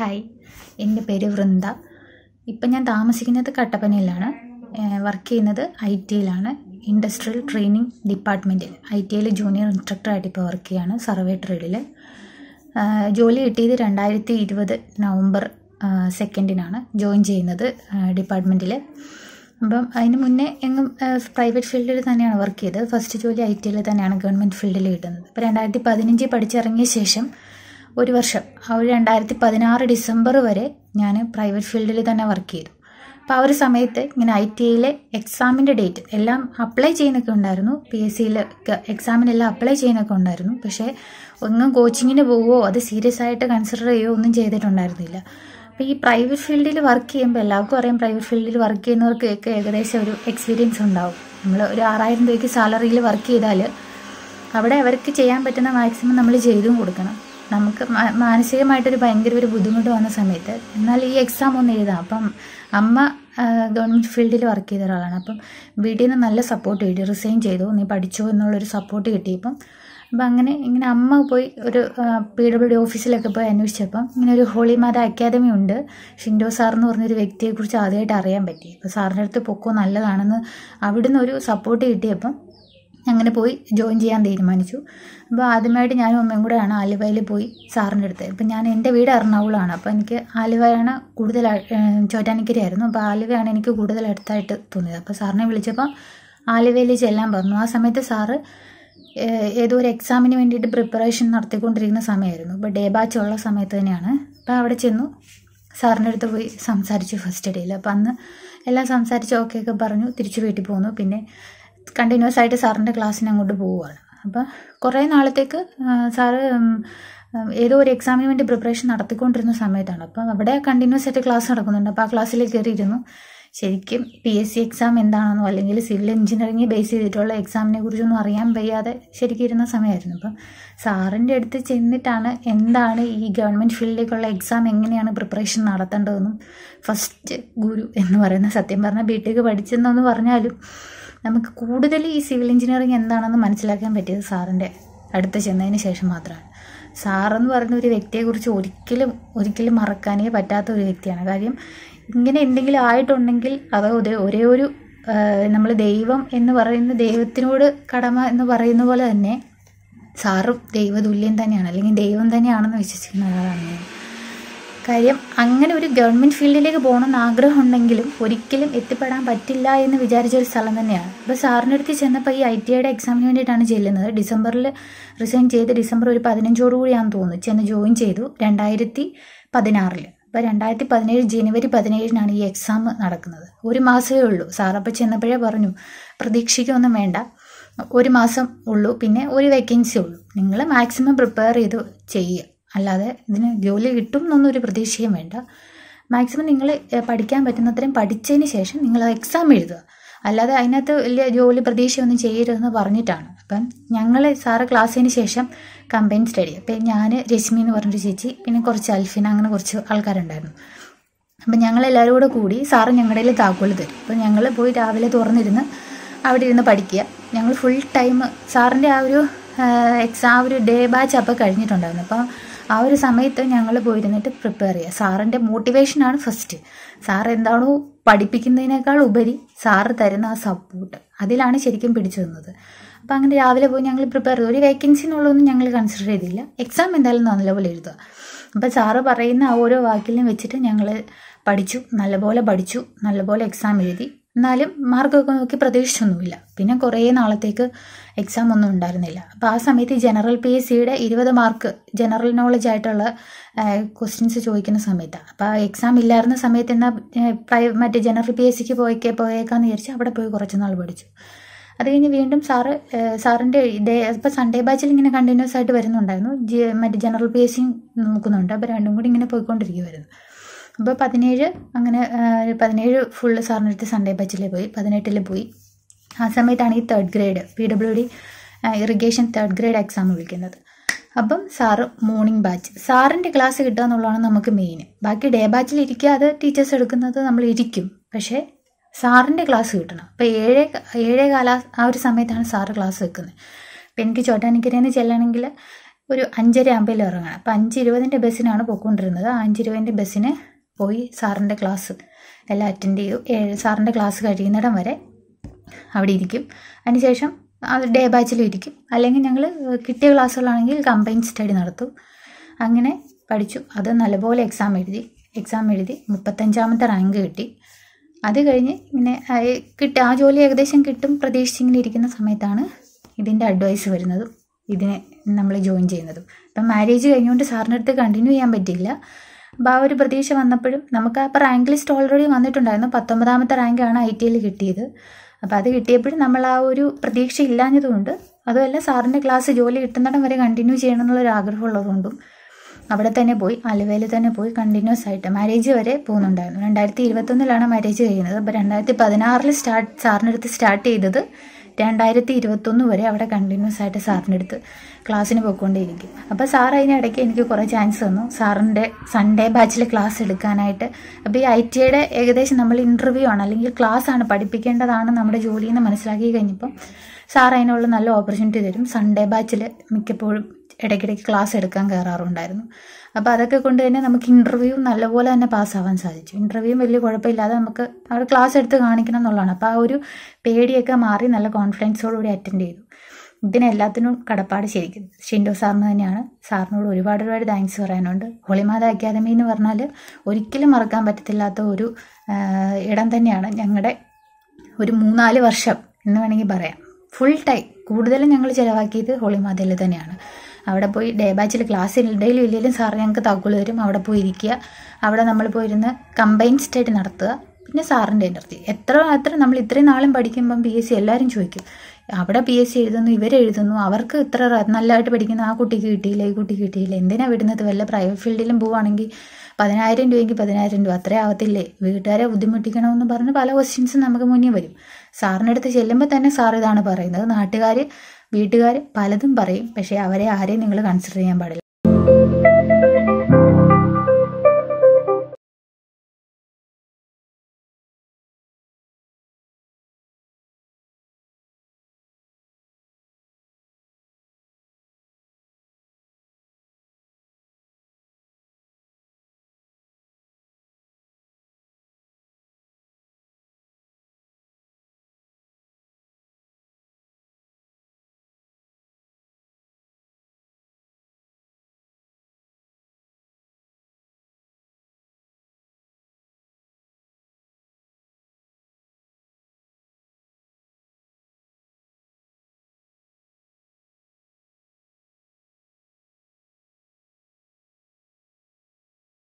hi എൻ്റെ പേര് വൃന്ദ ഇപ്പം ഞാൻ താമസിക്കുന്നത് കട്ടപ്പനയിലാണ് വർക്ക് ചെയ്യുന്നത് ഐ ടിയിലാണ് ഇൻഡസ്ട്രിയൽ ട്രെയിനിങ് ഡിപ്പാർട്ട്മെൻറ്റിൽ ഐ ടിയിൽ ജൂനിയർ ഇൻസ്ട്രക്ടറായിട്ട് ഇപ്പോൾ വർക്ക് ചെയ്യുകയാണ് സർവേ ട്രേഡിൽ ജോലി കിട്ടിയത് രണ്ടായിരത്തി ഇരുപത് നവംബർ സെക്കൻഡിനാണ് ജോയിൻ ചെയ്യുന്നത് ഡിപ്പാർട്ട്മെൻറ്റിൽ അപ്പം അതിന് മുന്നേ എങ്ങും പ്രൈവറ്റ് ഫീൽഡിൽ തന്നെയാണ് വർക്ക് ചെയ്തത് ഫസ്റ്റ് ജോലി ഐ ടിയിൽ തന്നെയാണ് ഗവൺമെൻറ് ഫീൽഡിൽ കിട്ടുന്നത് അപ്പോൾ രണ്ടായിരത്തി പതിനഞ്ച് പഠിച്ചിറങ്ങിയ ശേഷം ഒരു വർഷം ആ ഒരു രണ്ടായിരത്തി പതിനാറ് ഡിസംബർ വരെ ഞാൻ പ്രൈവറ്റ് ഫീൽഡിൽ തന്നെ വർക്ക് ചെയ്തു അപ്പോൾ ആ ഒരു സമയത്ത് ഇങ്ങനെ ഐ ടി ഐയിലെ എക്സാമിൻ്റെ ഡേറ്റ് എല്ലാം അപ്ലൈ ചെയ്യുന്നൊക്കെ ഉണ്ടായിരുന്നു പി എസ് സിയിൽ എക്സാമിനെല്ലാം അപ്ലൈ ചെയ്യുന്നൊക്കെ ഉണ്ടായിരുന്നു പക്ഷേ ഒന്നും കോച്ചിങ്ങിന് പോവോ അത് സീരിയസ് ആയിട്ട് കൺസിഡർ ചെയ്യുമോ ഒന്നും ചെയ്തിട്ടുണ്ടായിരുന്നില്ല അപ്പോൾ ഈ പ്രൈവറ്റ് ഫീൽഡിൽ വർക്ക് ചെയ്യുമ്പോൾ എല്ലാവർക്കും അറിയാം പ്രൈവറ്റ് ഫീൽഡിൽ വർക്ക് ചെയ്യുന്നവർക്കൊക്കെ ഏകദേശം ഒരു എക്സ്പീരിയൻസ് ഉണ്ടാവും നമ്മൾ ഒരു ആറായിരം രൂപയ്ക്ക് സാലറിയിൽ വർക്ക് ചെയ്താൽ അവിടെ അവർക്ക് ചെയ്യാൻ പറ്റുന്ന മാക്സിമം നമ്മൾ ചെയ്തും കൊടുക്കണം നമുക്ക് മാനസികമായിട്ടൊരു ഭയങ്കര ഒരു ബുദ്ധിമുട്ട് വന്ന സമയത്ത് എന്നാൽ ഈ എക്സാം ഒന്ന് എഴുതാം അപ്പം അമ്മ ഗവൺമെൻറ് ഫീൽഡിൽ വർക്ക് ചെയ്ത ഒരാളാണ് അപ്പം വീട്ടിൽ നിന്ന് നല്ല സപ്പോർട്ട് കിട്ടി റിസൈൻ ചെയ്തു നീ പഠിച്ചു എന്നുള്ളൊരു സപ്പോർട്ട് കിട്ടിയപ്പം അപ്പം അങ്ങനെ ഇങ്ങനെ അമ്മ പോയി ഒരു പി ഡബ്ല്യു ഡി ഓഫീസിലൊക്കെ പോയി അന്വേഷിച്ചപ്പം ഇങ്ങനെ ഒരു ഹോളി മാത അക്കാദമി ഉണ്ട് ഷിൻഡോ സാർ എന്ന് പറഞ്ഞൊരു വ്യക്തിയെക്കുറിച്ച് ആദ്യമായിട്ട് അറിയാൻ പറ്റി അപ്പോൾ സാറിൻ്റെ അടുത്ത് പൊക്കോ നല്ലതാണെന്ന് അവിടുന്ന് ഒരു സപ്പോർട്ട് കിട്ടിയപ്പം അങ്ങനെ പോയി ജോയിൻ ചെയ്യാൻ തീരുമാനിച്ചു അപ്പോൾ ആദ്യമായിട്ട് ഞാനും അമ്മയും കൂടെയാണ് ആലുവയിൽ പോയി സാറിൻ്റെ അടുത്ത് ഇപ്പം ഞാൻ എൻ്റെ വീട് എറണാകുളമാണ് അപ്പോൾ എനിക്ക് ആലുവയാണ് കൂടുതൽ ചോറ്റാനിക്കരയായിരുന്നു അപ്പോൾ ആലുവയാണ് എനിക്ക് കൂടുതൽ അടുത്തായിട്ട് തോന്നിയത് അപ്പോൾ സാറിനെ വിളിച്ചപ്പോൾ ആലുവയിൽ ചെല്ലാൻ പറഞ്ഞു ആ സമയത്ത് സാറ് ഏതോ ഒരു എക്സാമിന് വേണ്ടിയിട്ട് പ്രിപ്പറേഷൻ നടത്തിക്കൊണ്ടിരിക്കുന്ന സമയമായിരുന്നു അപ്പോൾ ഡേ ബാച്ച് ഉള്ള സമയത്ത് തന്നെയാണ് അപ്പോൾ അവിടെ ചെന്നു സാറിൻ്റെ അടുത്ത് പോയി സംസാരിച്ചു ഫസ്റ്റ് ഡേയിൽ അപ്പോൾ അന്ന് എല്ലാം സംസാരിച്ച് ഓക്കെ ഒക്കെ പറഞ്ഞു തിരിച്ചു വീട്ടിൽ പോന്നു പിന്നെ കണ്ടിന്യൂസ് ആയിട്ട് സാറിൻ്റെ ക്ലാസ്സിന് അങ്ങോട്ട് പോവുകയാണ് അപ്പം കുറേ നാളത്തേക്ക് സാറ് ഏതോ ഒരു എക്സാമിന് വേണ്ടി പ്രിപ്പറേഷൻ നടത്തിക്കൊണ്ടിരുന്ന സമയത്താണ് അപ്പം അവിടെ കണ്ടിന്യൂസ് ആയിട്ട് ക്ലാസ് നടക്കുന്നുണ്ട് അപ്പോൾ ആ ക്ലാസ്സിൽ കയറിയിരുന്നു ശരിക്കും പി എസ് സി എക്സാം എന്താണെന്നോ അല്ലെങ്കിൽ സിവിൽ എഞ്ചിനീയറിംഗ് ബേസ് ചെയ്തിട്ടുള്ള എക്സാമിനെ കുറിച്ചൊന്നും അറിയാൻ വയ്യാതെ ശരിക്കും ഇരുന്ന സമയമായിരുന്നു അപ്പം സാറിൻ്റെ അടുത്ത് ചെന്നിട്ടാണ് എന്താണ് ഈ ഗവൺമെൻറ് ഫീൽഡിലേക്കുള്ള എക്സാം എങ്ങനെയാണ് പ്രിപ്പറേഷൻ നടത്തേണ്ടതെന്നും ഫസ്റ്റ് ഗുരു എന്ന് പറയുന്ന സത്യം പറഞ്ഞാൽ ബി ടെക് പഠിച്ചെന്നൊന്ന് പറഞ്ഞാലും നമുക്ക് കൂടുതൽ ഈ സിവിൽ എഞ്ചിനീയറിങ് എന്താണെന്ന് മനസ്സിലാക്കാൻ പറ്റിയത് സാറിൻ്റെ അടുത്ത് ചെന്നതിന് ശേഷം മാത്രമാണ് സാറെന്ന് പറയുന്ന ഒരു വ്യക്തിയെക്കുറിച്ച് ഒരിക്കലും ഒരിക്കലും മറക്കാനേ പറ്റാത്ത ഒരു വ്യക്തിയാണ് കാര്യം ഇങ്ങനെ എന്തെങ്കിലും ആയിട്ടുണ്ടെങ്കിൽ അത് ഒരേ ഒരു നമ്മൾ ദൈവം എന്ന് പറയുന്ന ദൈവത്തിനോട് കടമ എന്ന് പറയുന്ന പോലെ തന്നെ സാറും ദൈവതുല്യം തന്നെയാണ് അല്ലെങ്കിൽ ദൈവം തന്നെയാണെന്ന് വിശ്വസിക്കുന്ന ഒരാളാണ് കാര്യം അങ്ങനെ ഒരു ഗവൺമെൻറ് ഫീൽഡിലേക്ക് പോകണമെന്ന് ആഗ്രഹമുണ്ടെങ്കിലും ഒരിക്കലും എത്തിപ്പെടാൻ പറ്റില്ല എന്ന് വിചാരിച്ച ഒരു സ്ഥലം തന്നെയാണ് അപ്പോൾ സാറിൻ്റെ അടുത്ത് ചെന്നപ്പോൾ ഈ ഐ ടി ഐയുടെ എക്സാമിന് വേണ്ടിയിട്ടാണ് ചെല്ലുന്നത് ഡിസംബറിൽ റിസൈൻ ചെയ്ത് ഡിസംബർ ഒരു കൂടിയാണെന്ന് തോന്നുന്നു ചെന്ന് ജോയിൻ ചെയ്തു രണ്ടായിരത്തി പതിനാറിൽ അപ്പോൾ രണ്ടായിരത്തി പതിനേഴ് ജനുവരി പതിനേഴിനാണ് ഈ എക്സാം നടക്കുന്നത് ഒരു മാസമേ ഉള്ളൂ സാറപ്പോൾ ചെന്നപ്പോഴേ പറഞ്ഞു പ്രതീക്ഷിക്കൊന്നും വേണ്ട ഒരു മാസം ഉള്ളൂ പിന്നെ ഒരു വേക്കൻസി ഉള്ളൂ നിങ്ങൾ മാക്സിമം പ്രിപ്പയർ ചെയ്ത് ചെയ്യുക അല്ലാതെ ഇതിന് ജോലി കിട്ടും എന്നൊന്നൊരു പ്രതീക്ഷയും വേണ്ട മാക്സിമം നിങ്ങൾ പഠിക്കാൻ പറ്റുന്നത്രയും പഠിച്ചതിന് ശേഷം നിങ്ങൾ എക്സാം എഴുതുക അല്ലാതെ അതിനകത്ത് വലിയ ജോലി പ്രതീക്ഷയൊന്നും ചെയ്യരുതെന്ന് പറഞ്ഞിട്ടാണ് അപ്പം ഞങ്ങൾ സാറ് ക്ലാസ്സിന് ശേഷം കമ്പൈൻ സ്റ്റഡി അപ്പം ഞാൻ രശ്മി എന്ന് പറഞ്ഞൊരു ചേച്ചി പിന്നെ കുറച്ച് അൽഫിന അങ്ങനെ കുറച്ച് ആൾക്കാരുണ്ടായിരുന്നു അപ്പം ഞങ്ങൾ എല്ലാവരും കൂടെ കൂടി സാറ് ഞങ്ങളുടെ കയ്യിൽ താക്കോൽ തരും അപ്പം ഞങ്ങൾ പോയി രാവിലെ തുറന്നിരുന്ന് അവിടെ ഇരുന്ന് പഠിക്കുക ഞങ്ങൾ ഫുൾ ടൈം സാറിൻ്റെ ആ ഒരു എക്സാം ഒരു ഡേ ബാച്ച് അപ്പോൾ കഴിഞ്ഞിട്ടുണ്ടായിരുന്നു അപ്പോൾ ആ ഒരു സമയത്ത് ഞങ്ങൾ പോയിരുന്നിട്ട് പ്രിപ്പയർ ചെയ്യുക സാറിൻ്റെ മോട്ടിവേഷനാണ് ഫസ്റ്റ് സാർ എന്താണോ പഠിപ്പിക്കുന്നതിനേക്കാൾ ഉപരി സാറ് തരുന്ന ആ സപ്പോർട്ട് അതിലാണ് ശരിക്കും പിടിച്ചു നിന്നത് അപ്പോൾ അങ്ങനെ രാവിലെ പോയി ഞങ്ങൾ പ്രിപ്പയർ ചെയ്തു ഒരു വേക്കൻസി എന്നുള്ളതൊന്നും ഞങ്ങൾ കൺസിഡർ ചെയ്തില്ല എക്സാം എന്തായാലും നല്ലപോലെ എഴുതുക അപ്പോൾ സാറ് പറയുന്ന ആ ഓരോ വാക്കിലും വെച്ചിട്ട് ഞങ്ങൾ പഠിച്ചു നല്ലപോലെ പഠിച്ചു നല്ലപോലെ എക്സാം എഴുതി എന്നാലും മാർക്കൊക്കെ നോക്കി പ്രതീക്ഷിച്ചൊന്നുമില്ല പിന്നെ കുറേ നാളത്തേക്ക് എക്സാം ഒന്നും ഉണ്ടായിരുന്നില്ല അപ്പോൾ ആ സമയത്ത് ജനറൽ പി എസ് സിയുടെ ഇരുപത് മാർക്ക് ജനറൽ നോളജ് ആയിട്ടുള്ള ക്വസ്റ്റ്യൻസ് ചോദിക്കുന്ന സമയത്താണ് അപ്പോൾ ആ എക്സാം ഇല്ലായിരുന്ന സമയത്ത് എന്നാൽ മറ്റേ ജനറൽ പി എസ് സിക്ക് പോയിക്കേ പോയേക്കാന്ന് വിചാരിച്ച് അവിടെ പോയി കുറച്ച് നാൾ പഠിച്ചു അത് കഴിഞ്ഞ് വീണ്ടും സാറ് സാറിൻ്റെ ഡേ ഇപ്പോൾ സൺഡേ ബാച്ചിൽ ഇങ്ങനെ കണ്ടിന്യൂസ് ആയിട്ട് വരുന്നുണ്ടായിരുന്നു മറ്റേ ജനറൽ പി എസ് സി നോക്കുന്നുണ്ട് അപ്പോൾ രണ്ടും കൂടി ഇങ്ങനെ പോയിക്കൊണ്ടിരിക്കുമായിരുന്നു അപ്പോൾ പതിനേഴ് അങ്ങനെ പതിനേഴ് ഫുള്ള് സാറിൻ്റെ അടുത്ത് സൺഡേ ബച്ചിൽ പോയി പതിനെട്ടിൽ പോയി ആ സമയത്താണ് ഈ third grade P W D irrigation third grade exam വിളിക്കുന്നത് അപ്പം സാറ് മോർണിംഗ് ബാച്ച് സാറിൻ്റെ ക്ലാസ് കിട്ടുക എന്നുള്ളതാണ് നമുക്ക് മെയിൻ ബാക്കി ഡേ ബാച്ചിൽ ഇരിക്കുക അത് ടീച്ചേഴ്സ് എടുക്കുന്നത് നമ്മൾ ഇരിക്കും പക്ഷേ സാറിൻ്റെ ക്ലാസ് കിട്ടണം അപ്പോൾ ഏഴേ ഏഴേ കാല ആ ഒരു സമയത്താണ് സാറ് ക്ലാസ് വെക്കുന്നത് അപ്പം എനിക്ക് ചോട്ടാനിക്കരയിൽ നിന്ന് ചെല്ലണമെങ്കിൽ ഒരു അഞ്ചര ആകുമ്പോൾ ഇറങ്ങണം അപ്പോൾ അഞ്ച് ഇരുപതിൻ്റെ ബസ്സിനാണ് പോയിക്കൊണ്ടിരുന്നത് ആ അഞ്ച് ബസ്സിന് പോയി സാറിൻ്റെ ക്ലാസ് എല്ലാം അറ്റൻഡ് ചെയ്തു ഏഴ് സാറിൻ്റെ ക്ലാസ് കഴിയുന്നിടം വരെ അവിടെ ഇരിക്കും അതിനുശേഷം ഡേ ബാച്ചിലും ഇരിക്കും അല്ലെങ്കിൽ ഞങ്ങൾ കിട്ടിയ ക്ലാസ്സുകളാണെങ്കിൽ കമ്പൈൻ സ്റ്റഡി നടത്തും അങ്ങനെ പഠിച്ചു അത് നല്ലപോലെ എക്സാം എഴുതി എക്സാം എഴുതി മുപ്പത്തഞ്ചാമത്തെ റാങ്ക് കിട്ടി അത് കഴിഞ്ഞ് ഇങ്ങനെ കിട്ടി ആ ജോലി ഏകദേശം കിട്ടും പ്രതീക്ഷിച്ചിങ്ങനെ ഇരിക്കുന്ന സമയത്താണ് ഇതിൻ്റെ അഡ്വൈസ് വരുന്നതും ഇതിനെ നമ്മൾ ജോയിൻ ചെയ്യുന്നതും ഇപ്പം മാരേജ് കഴിഞ്ഞുകൊണ്ട് സാറിൻ്റെ അടുത്ത് കണ്ടിന്യൂ ചെയ്യാൻ പറ്റില്ല അപ്പോൾ ആ ഒരു പ്രതീക്ഷ വന്നപ്പോഴും നമുക്ക് അപ്പോൾ റാങ്ക് ലിസ്റ്റ് ഓൾറെഡി വന്നിട്ടുണ്ടായിരുന്നു പത്തൊമ്പതാമത്തെ റാങ്കാണ് ഐ ടിയിൽ കിട്ടിയത് അപ്പോൾ അത് കിട്ടിയപ്പോഴും നമ്മൾ ആ ഒരു പ്രതീക്ഷ ഇല്ലാഞ്ഞതുകൊണ്ട് അതുമല്ല സാറിൻ്റെ ക്ലാസ് ജോലി കിട്ടുന്നിടം വരെ കണ്ടിന്യൂ ചെയ്യണം എന്നുള്ളൊരു ആഗ്രഹമുള്ളതുകൊണ്ടും അവിടെ തന്നെ പോയി ആലുവയിൽ തന്നെ പോയി കണ്ടിന്യൂസ് ആയിട്ട് മാരേജ് വരെ പോകുന്നുണ്ടായിരുന്നു രണ്ടായിരത്തി ഇരുപത്തൊന്നിലാണ് മാരേജ് കഴിയുന്നത് അപ്പോൾ രണ്ടായിരത്തി പതിനാറിൽ സ്റ്റാർട്ട് സാറിനടുത്ത് സ്റ്റാർട്ട് ചെയ്തത് രണ്ടായിരത്തി ഇരുപത്തൊന്ന് വരെ അവിടെ കണ്ടിന്യൂസ് ആയിട്ട് സാറിൻ്റെ അടുത്ത് ക്ലാസ്സിന് പോയിക്കൊണ്ടേയിരിക്കും അപ്പോൾ സാർ അതിനിടയ്ക്ക് എനിക്ക് കുറേ ചാൻസ് തന്നു സാറിൻ്റെ സൺഡേ ബാച്ചിൽ ക്ലാസ് എടുക്കാനായിട്ട് അപ്പോൾ ഈ ഐ ടി ഐയുടെ ഏകദേശം നമ്മൾ ഇൻ്റർവ്യൂ ആണ് അല്ലെങ്കിൽ ക്ലാസ് ആണ് പഠിപ്പിക്കേണ്ടതാണ് നമ്മുടെ ജോലിയെന്ന് മനസ്സിലാക്കി കഴിഞ്ഞപ്പം സാർ അതിനുള്ള നല്ല ഓപ്പർച്യൂണിറ്റി തരും സൺഡേ ബാച്ചിൽ മിക്കപ്പോഴും ഇടയ്ക്കിടയ്ക്ക് ക്ലാസ് എടുക്കാൻ കയറാറുണ്ടായിരുന്നു അപ്പോൾ അതൊക്കെ കൊണ്ട് തന്നെ നമുക്ക് ഇൻ്റർവ്യൂ നല്ലപോലെ തന്നെ പാസ്സാവാൻ സാധിച്ചു ഇൻ്റർവ്യൂ വലിയ കുഴപ്പമില്ലാതെ നമുക്ക് അവിടെ ക്ലാസ് എടുത്ത് കാണിക്കണം എന്നുള്ളതാണ് അപ്പോൾ ആ ഒരു പേടിയൊക്കെ മാറി നല്ല കോൺഫിഡൻസോടുകൂടി അറ്റൻഡ് ചെയ്തു ഇതിനെല്ലാത്തിനും കടപ്പാട് ശരിക്കും ഷിൻഡോ സാറിന് തന്നെയാണ് സാറിനോട് ഒരുപാട് ഒരുപാട് താങ്ക്സ് പറയാനുണ്ട് ഹോളിമാത അക്കാദമി എന്ന് പറഞ്ഞാൽ ഒരിക്കലും മറക്കാൻ പറ്റത്തില്ലാത്ത ഒരു ഇടം തന്നെയാണ് ഞങ്ങളുടെ ഒരു മൂന്നാല് വർഷം എന്ന് വേണമെങ്കിൽ പറയാം ഫുൾ ടൈം കൂടുതലും ഞങ്ങൾ ചിലവാക്കിയത് ഹോളിമാതയിൽ തന്നെയാണ് അവിടെ പോയി ഡേ ബാച്ചിൽ ക്ലാസ് ഡെയിലും ഇല്ലെങ്കിലും സാർ ഞങ്ങൾക്ക് തകുള് വരും അവിടെ പോയി ഇരിക്കുക അവിടെ നമ്മൾ പോയിരുന്ന് കമ്പൈൻ സ്റ്റഡി നടത്തുക പിന്നെ സാറിൻ്റെ എനർജി എത്ര മാത്രം നമ്മൾ ഇത്രയും നാളും പഠിക്കുമ്പം പി എസ് സി എല്ലാവരും ചോദിക്കും അവിടെ പി എസ് സി എഴുതുന്നു ഇവരെഴുതുന്നു അവർക്ക് ഇത്ര നല്ലതായിട്ട് പഠിക്കുന്ന ആ കുട്ടിക്ക് കിട്ടിയില്ല ഈ കുട്ടിക്ക് കിട്ടിയില്ല എന്തിനാണ് വിടുന്നത് വല്ല പ്രൈവറ്റ് ഫീൽഡിലും പോവുകയാണെങ്കിൽ പതിനായിരം രൂപയെങ്കിൽ പതിനായിരം രൂപ അത്രേ ആവത്തില്ലേ വീട്ടുകാരെ ബുദ്ധിമുട്ടിക്കണമെന്ന് പറഞ്ഞ് പല ക്വസ്റ്റ്യൻസും നമുക്ക് മുന്നിൽ വരും സാറിൻ്റെ അടുത്ത് ചെല്ലുമ്പോൾ തന്നെ സാർ ഇതാണ് പറയുന്നത് നാട്ടുകാർ വീട്ടുകാർ പലതും പറയും പക്ഷേ അവരെ ആരെയും നിങ്ങൾ കൺസിഡർ ചെയ്യാൻ പാടില്ല